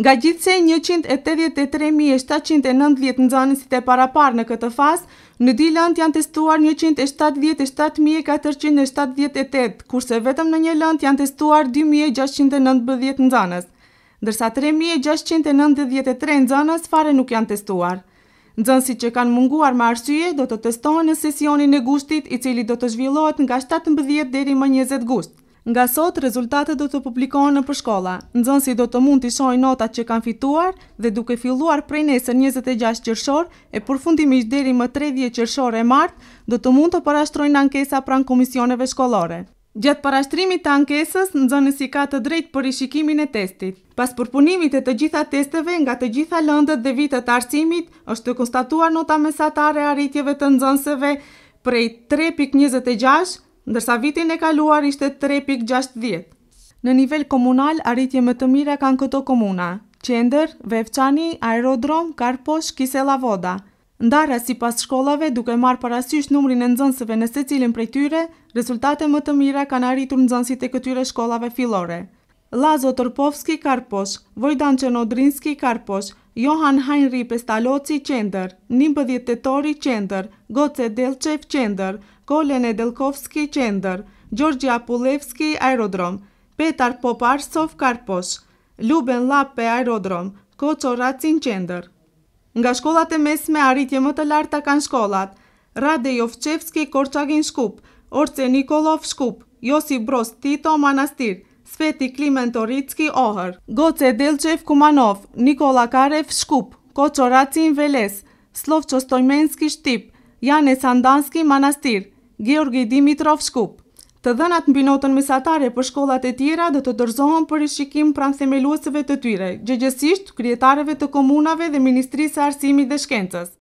Nga gjithse 183.790 nëzënësit e paraparë në këtë fasë, në dilënd janë testuar 177.478, kurse vetëm në një lënd janë testuar 2.690 nëzënës, ndërsa 3.693 nëzënës fare nuk janë testuar. Nëzënësit që kanë munguar më arsye do të testohen në sesionin e gushtit i cili do të zhvillohet nga 17 deri më 20 gushtë. Nga sot, rezultate do të publikohen në përshkolla, si do të mund të ishoj notat që kanë fituar dhe duke filluar prej nesër 26 qërshor e përfundimisht deri më 30 qërshor e martë, do të mund të parashtrojnë ankesa pran komisioneve shkollore. Gjatë parashtrimit të ankesës, nëzënës si ka të drejt për i shikimin e testit. Pas përpunimit e të gjitha testeve nga të gjitha lëndët dhe vitët arsimit, është të konstatuar nota mesatare arritjeve të nëzënseve prej 3.26 ndërsa vitin e kaluar ishte 3.60. Në nivel komunal, arritje më të mira kanë këto komuna, qender, vefçani, aerodrom, karposh, kisela voda. Ndara si pas shkollave, duke marë parasysh numrin e nëzënsëve në se cilin prej tyre, rezultate më të mira kanë arritur nëzënsit e këtyre shkollave filore. Lazo Torpovski Karposh, Vojdan Qenodrinski Karposh, Johan Heinri Pestaloci qender, 11 tetori qender, Goce Delchev qender, Kolen Delkovski qender, Gjorgji Apulevski aerodrom, Petar Poparsov karpos, Luben Lape aerodrom, Koco Racin qender. Nga shkollat e mesme arritje më të larta kanë shkollat, Rade Jovçevski Korçagin Shkup, Orce Nikolov Shkup, Josip Broz Tito Manastirë, Sveti Klimen Toritski Ohër, Goce Delqev Kumanov, Nikola Karev Shkup, Koqo Racin Veles, Slovqo Stojmenski, Shtip, Jane Sandanski Manastir, Georgi Dimitrov Shkup. Të dhenat në binotën mesatare për shkollat e tjera dhe të dërzohën për i shikim pranë themeluësëve të tyre, gjëgjësisht kryetareve të komunave dhe Ministrisë Arsimi dhe Shkencës.